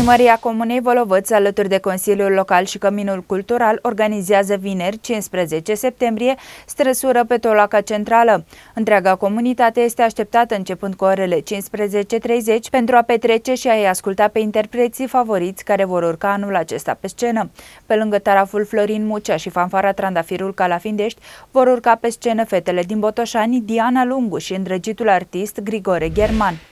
Primăria Comunei Volovăț, alături de Consiliul Local și Căminul Cultural, organizează vineri, 15 septembrie, străsură pe Tolaca Centrală. Întreaga comunitate este așteptată începând cu orele 15.30 pentru a petrece și a-i asculta pe interpreții favoriți care vor urca anul acesta pe scenă. Pe lângă taraful Florin Mucea și fanfara Trandafirul Calafindești, vor urca pe scenă fetele din Botoșani Diana Lungu și îndrăgitul artist Grigore German.